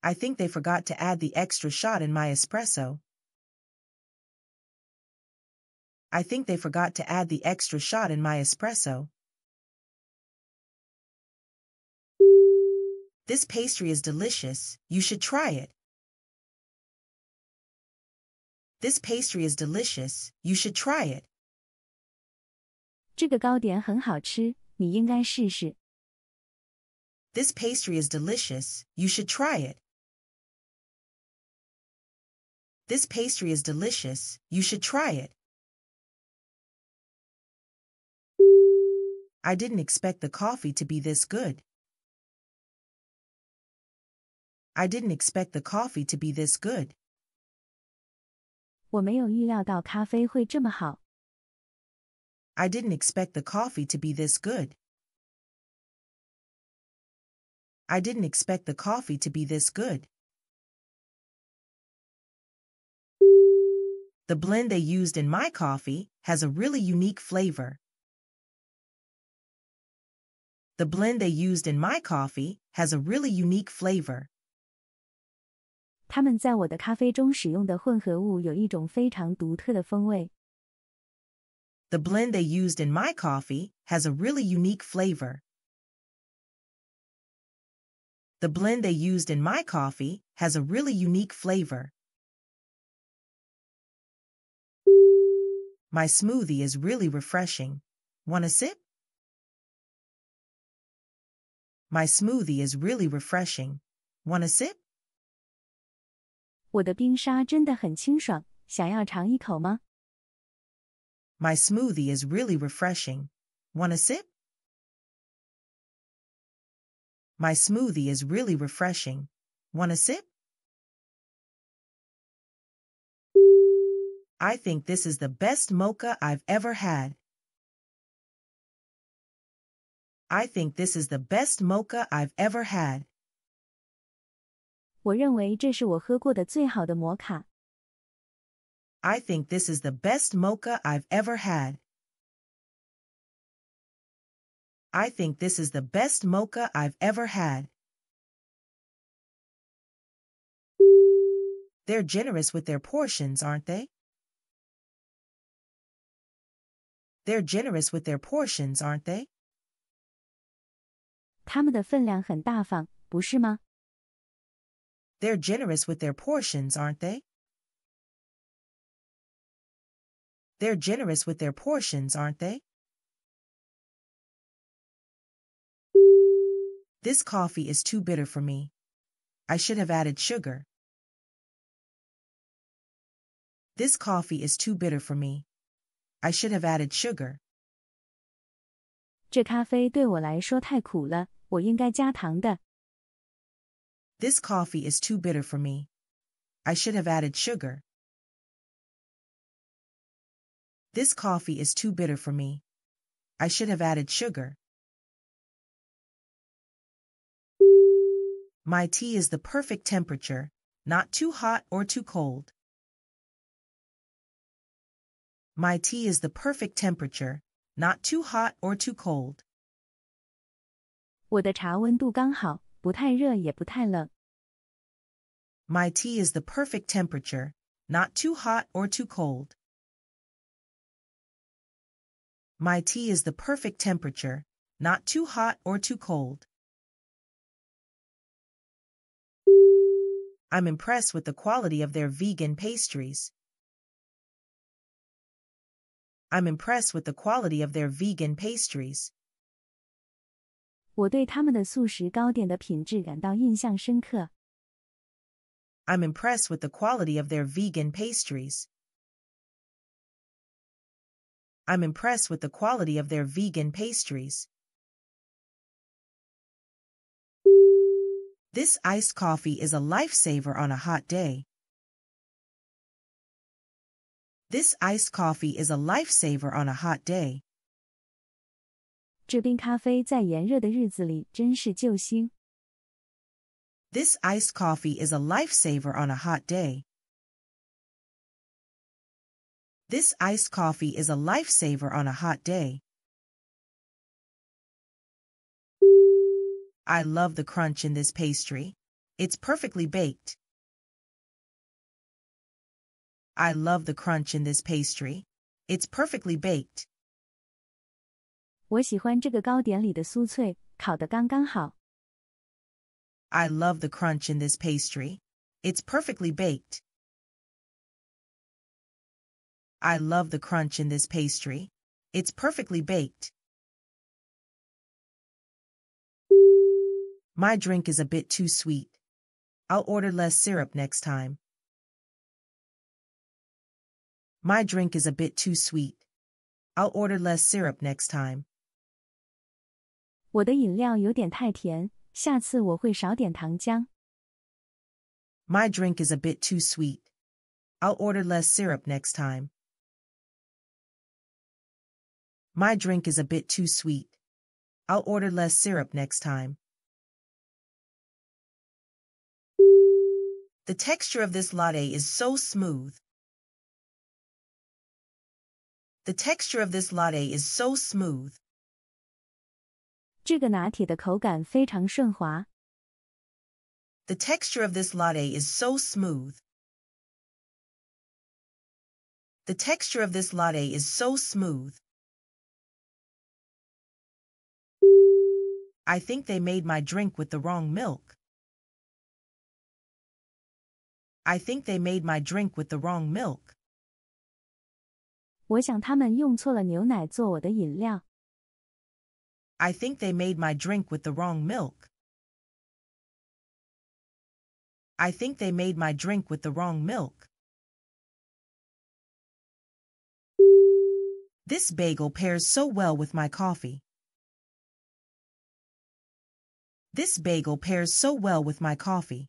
I think they forgot to add the extra shot in my espresso. I think they forgot to add the extra shot in my espresso. This pastry is delicious. You should try it. This pastry is delicious. You should try it. This pastry is delicious. You should try it. This pastry is delicious. You should try it. I didn't expect the coffee to be this good. I didn't expect the coffee to be this good. I did didn't expect the coffee to be this good. I didn't expect the coffee to be this good. The blend they used in my coffee has a really unique flavor. The blend they used in my coffee has a really unique flavor. 他们在我的咖啡中使用的混合物有一种非常独特的风味。The blend they used in my coffee has a really unique flavor. The blend they used in my coffee has a really unique flavor. My smoothie is really refreshing. Want a sip? My smoothie is really refreshing. Want a sip? My smoothie is really refreshing. Want a sip? My smoothie is really refreshing. Want a sip? I think this is the best mocha I've ever had. I think this is the best mocha I've ever had. I think this is the best mocha I've ever had. I think this is the best mocha I've ever had. They're generous with their portions, aren't they? They're generous with their portions, aren't they? 他们的分量很大方，不是吗？They're generous with their portions, aren't they? They're generous with their portions, aren't they? This coffee is too bitter for me. I should have added sugar. This coffee is too bitter for me. I should have added sugar. 这咖啡对我来说太苦了，我应该加糖的。This coffee is too bitter for me. I should have added sugar. This coffee is too bitter for me. I should have added sugar. My tea is the perfect temperature, not too hot or too cold. My tea is the perfect temperature, not too hot or too cold. 我的茶温度刚好，不太热也不太冷。My tea is the perfect temperature, not too hot or too cold. My tea is the perfect temperature, not too hot or too cold. I'm impressed with the quality of their vegan pastries. I'm impressed with the quality of their vegan pastries. 我对他们的素食糕点的品质感到印象深刻。I'm impressed with the quality of their vegan pastries. I'm impressed with the quality of their vegan pastries. This iced coffee is a lifesaver on a hot day. This iced coffee is a lifesaver on a hot day. This iced coffee is a lifesaver on a hot day. This iced coffee is a lifesaver on a hot day. I love the crunch in this pastry. It's perfectly baked. I love the crunch in this pastry. It's perfectly baked. I love the crunch in this pastry. It's perfectly baked. I love the crunch in this pastry. It's perfectly baked. My drink is a bit too sweet. I'll order less syrup next time. My drink is a bit too sweet. I'll order less syrup next time. 我的饮料有点太甜，下次我会少点糖浆。My drink is a bit too sweet. I'll order less syrup next time. My drink is a bit too sweet. I'll order less syrup next time. The texture of this latte is so smooth. The texture of this latte is so smooth. 这个拿铁的口感非常顺滑。The texture of this latte is so smooth. The texture of this latte is so smooth. I think they made my drink with the wrong milk. I think they made my drink with the wrong milk. 我想他们用错了牛奶做我的饮料。I think they made my drink with the wrong milk. I think they made my drink with the wrong milk. This bagel pairs so well with my coffee. This bagel pairs so well with my coffee.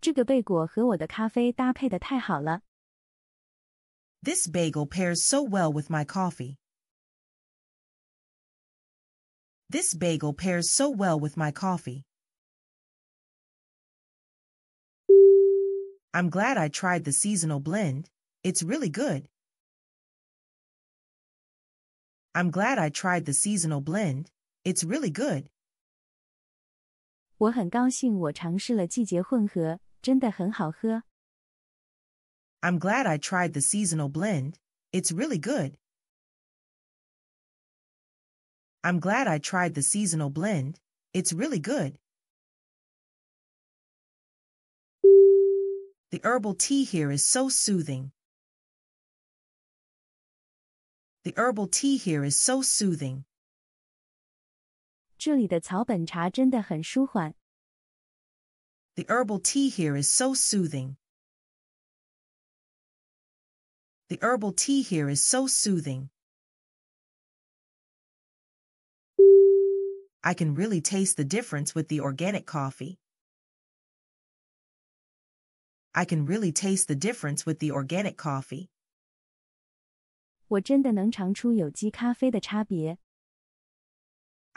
这个贝果和我的咖啡搭配的太好了。This bagel pairs so well with my coffee. This bagel pairs so well with my coffee. I'm glad I tried the seasonal blend. It's really good. I'm glad I tried the seasonal blend. It's really good. 我很高兴我尝试了季节混合，真的很好喝。I'm glad I tried the seasonal blend. It's really good. I'm glad I tried the seasonal blend. It's really good. The herbal tea here is so soothing. The herbal tea here is so soothing. The herbal tea here is so soothing. The herbal tea here is so soothing. I can really taste the difference with the organic coffee. I can really taste the difference with the organic coffee. I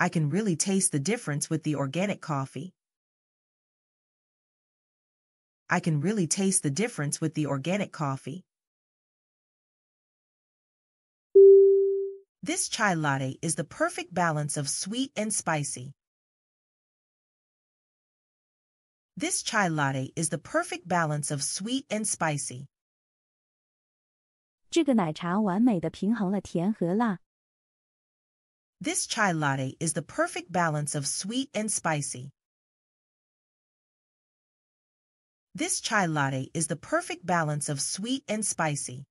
can really taste the difference with the organic coffee. I can really taste the difference with the organic coffee. This chai latte is the perfect balance of sweet and spicy. This chai latte is the perfect balance of sweet and spicy. This chai latte is the perfect balance of sweet and spicy. This chai latte is the perfect balance of sweet and spicy.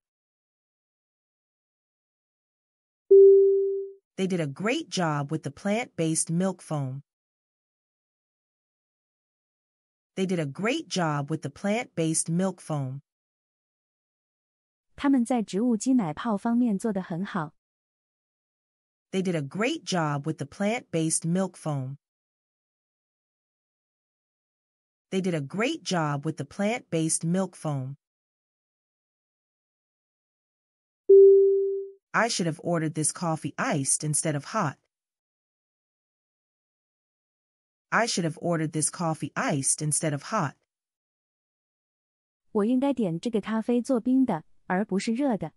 They did a great job with the plant-based milk foam. They did a great job with the plant-based milk foam. 他们在植物基奶泡方面做得很好。They did a great job with the plant-based milk foam. They did a great job with the plant-based milk foam. I should have ordered this coffee iced instead of hot. I should have ordered this coffee iced instead of hot. 我应该点这个咖啡做冰的，而不是热的。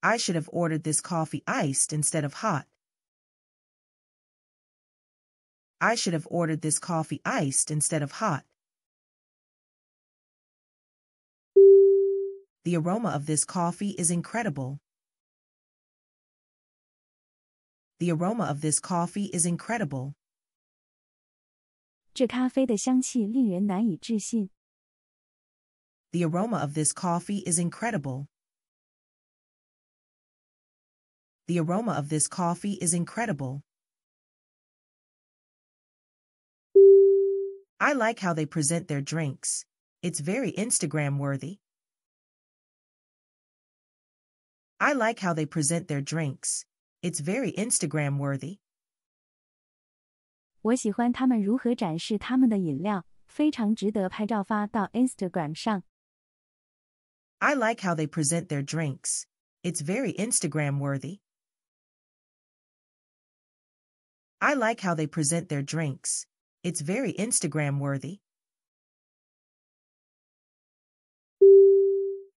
I should have ordered this coffee iced instead of hot. I should have ordered this coffee iced instead of hot. The aroma of this coffee is incredible. The aroma of this coffee is incredible. 这咖啡的香气令人难以置信。The aroma of this coffee is incredible. The aroma of this coffee is incredible. I like how they present their drinks. It's very Instagram worthy. I like how they present their drinks. It's very Instagram worthy. 我喜欢他们如何展示他们的饮料，非常值得拍照发到 Instagram 上。I like how they present their drinks. It's very Instagram worthy. I like how they present their drinks. It's very Instagram worthy.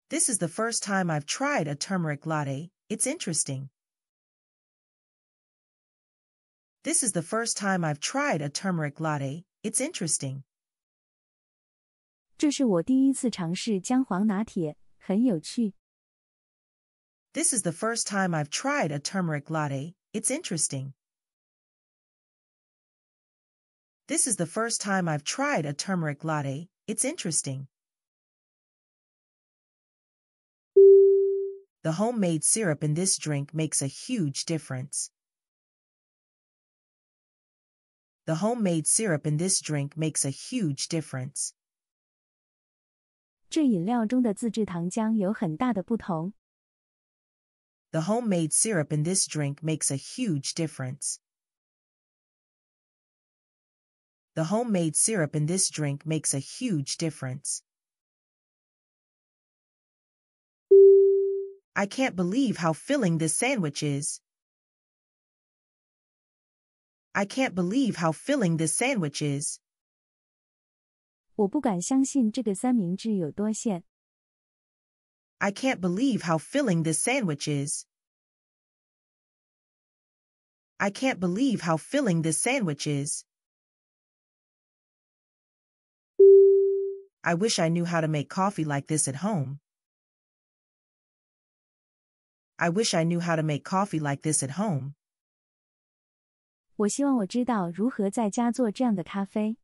This is the first time I've tried a turmeric latte. It's interesting. This is the first time I've tried a turmeric latte. It's interesting. This is the first time I've tried a turmeric latte. It's interesting. This is the first time I've tried a turmeric latte. It's interesting. The homemade syrup in this drink makes a huge difference. The homemade syrup in this drink makes a huge difference. The homemade syrup in this drink makes a huge difference. The homemade syrup in this drink makes a huge difference. I can't believe how filling this sandwich is. I can't believe how filling this sandwich is. I can can't believe how filling this sandwich is. I can't believe how filling this sandwich is. I wish I knew how to make coffee like this at home. I wish I knew how to make coffee like this at home. 我希望我知道如何在家做这样的咖啡。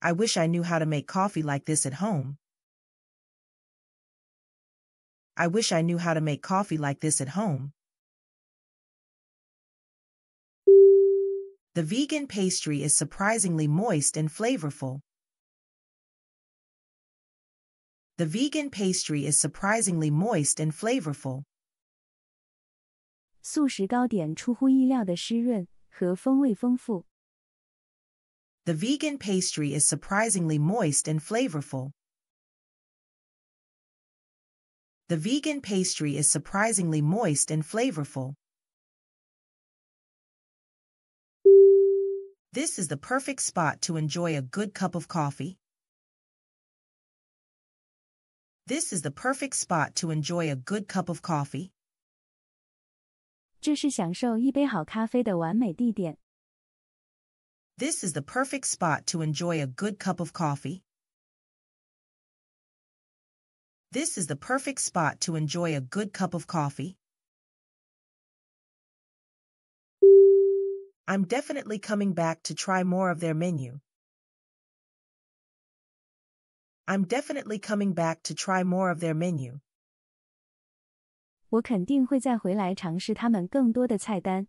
I wish I knew how to make coffee like this at home. I wish I knew how to make coffee like this at home. The vegan pastry is surprisingly moist and flavorful. The vegan pastry is surprisingly moist and flavorful. 素食糕点出乎意料的湿润和风味丰富。The vegan pastry is surprisingly moist and flavorful. The vegan pastry is surprisingly moist and flavorful. This is the perfect spot to enjoy a good cup of coffee. This is the perfect spot to enjoy a good cup of coffee. 这是享受一杯好咖啡的完美地点。This is the perfect spot to enjoy a good cup of coffee. This is the perfect spot to enjoy a good cup of coffee. I'm definitely coming back to try more of their menu. I'm definitely coming back to try more of their menu. 我肯定会再回来尝试他们更多的菜单。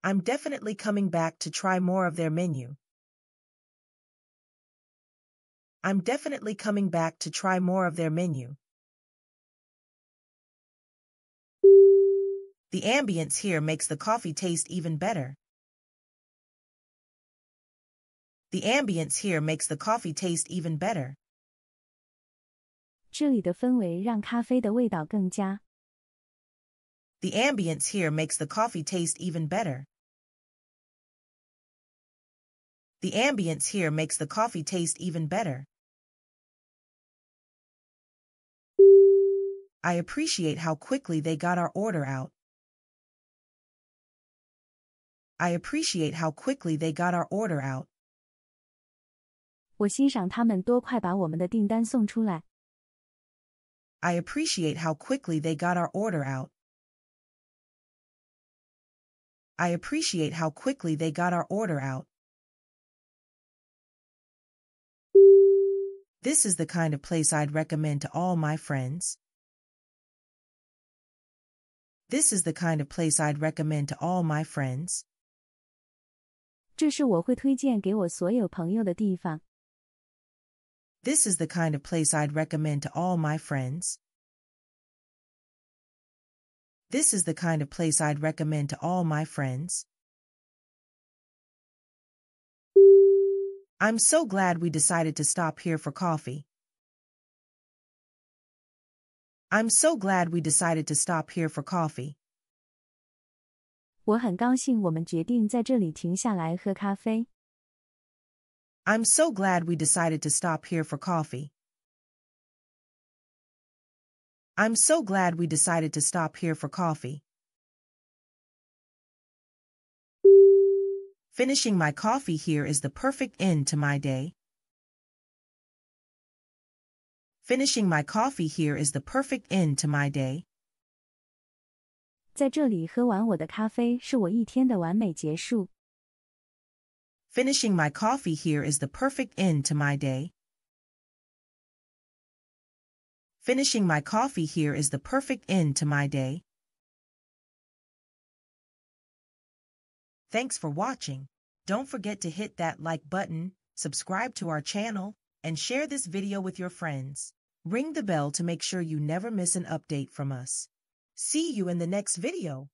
I'm definitely coming back to try more of their menu. I'm definitely coming back to try more of their menu. The ambience here makes the coffee taste even better. The ambience here makes the coffee taste even better. 这里的氛围让咖啡的味道更佳。The ambience here makes the coffee taste even better. The ambience here makes the coffee taste even better. I appreciate how quickly they got our order out. I appreciate how quickly they got our order out. 我欣赏他们多快把我们的订单送出来。I appreciate how quickly they got our order out. I appreciate how quickly they got our order out. This is the kind of place I'd recommend to all my friends. This is the kind of place I'd recommend to all my friends. 这是我会推荐给我所有朋友的地方。this is the kind of place I'd recommend to all my friends. This is the kind of place I'd recommend to all my friends. I'm so glad we decided to stop here for coffee. I'm so glad we decided to stop here for coffee. 我很高兴我们决定在这里停下来喝咖啡。I'm so glad we decided to stop here for coffee. I'm so glad we decided to stop here for coffee. Finishing my coffee here is the perfect end to my day. Finishing my coffee here is the perfect end to my day. 在这里喝完我的咖啡是我一天的完美结束。Finishing my coffee here is the perfect end to my day. Finishing my coffee here is the perfect end to my day. Thanks for watching. Don't forget to hit that like button, subscribe to our channel, and share this video with your friends. Ring the bell to make sure you never miss an update from us. See you in the next video.